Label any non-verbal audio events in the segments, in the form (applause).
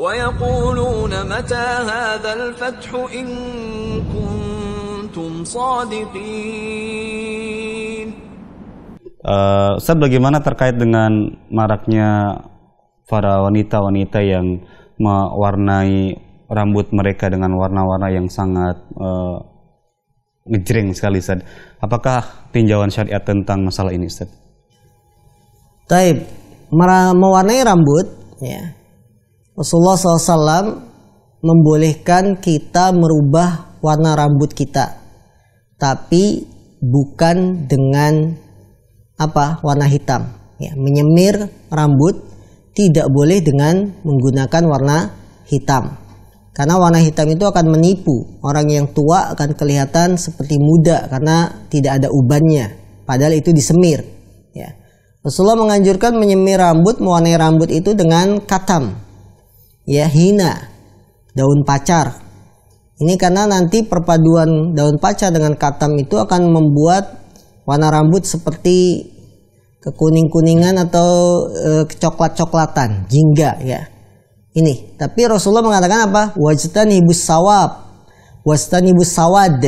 ويقولون uh, bagaimana terkait dengan maraknya para wanita-wanita yang mewarnai rambut mereka dengan warna-warna yang sangat uh, ngejreng sekali Ustaz. Apakah tinjauan syariat tentang masalah ini Ustaz? Taib, mewarnai rambut ya Rasulullah SAW membolehkan kita merubah warna rambut kita, tapi bukan dengan apa warna hitam. Ya, menyemir rambut tidak boleh dengan menggunakan warna hitam. Karena warna hitam itu akan menipu. Orang yang tua akan kelihatan seperti muda karena tidak ada ubannya. Padahal itu disemir. Ya. Rasulullah menganjurkan menyemir rambut, mewarnai rambut itu dengan katam ya hina daun pacar ini karena nanti perpaduan daun pacar dengan katam itu akan membuat warna rambut seperti kekuning-kuningan atau e, kecoklat-coklatan, jingga ya. Ini, tapi Rasulullah mengatakan apa? Wajtan ibu sawab, wajtan ibu sawad.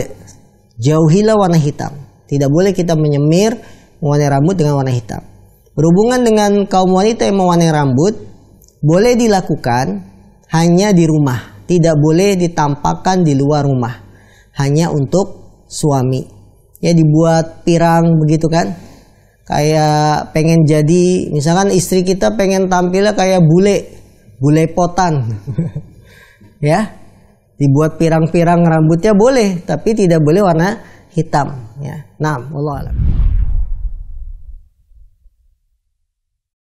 Jauhilah warna hitam. Tidak boleh kita menyemir warna rambut dengan warna hitam. Berhubungan dengan kaum wanita yang mewarnai rambut, boleh dilakukan hanya di rumah, tidak boleh ditampakkan di luar rumah. Hanya untuk suami. Ya dibuat pirang begitu kan? Kayak pengen jadi misalkan istri kita pengen tampilnya kayak bule, bule potan. (laughs) ya. Dibuat pirang-pirang rambutnya boleh, tapi tidak boleh warna hitam ya. Nah, Allah alam.